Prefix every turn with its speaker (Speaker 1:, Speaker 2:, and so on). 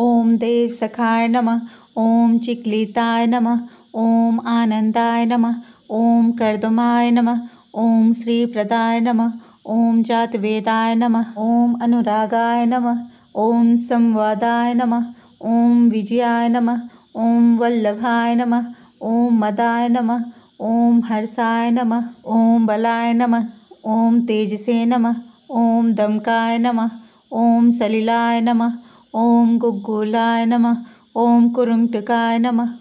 Speaker 1: ओम देव सखाय नमः ओम चिकलिताय नम ओम आनंदाय नम ओम कर्दमाय नम ओम श्री प्रदाय नमः ओम जातवेदाय नम ओम अनुरागाय नम ओम संवादाय नम ओम विजयाय नम ओम वल्लभाय नम ओम मदाय नम ओम हर्षाय नम ओम बलाय नम ओम तेजसे नम ओम दमकाय नम ओम सलिलाय नमः ओम गुग्गुलाय नमः ओम कुरुंगटकाय नमः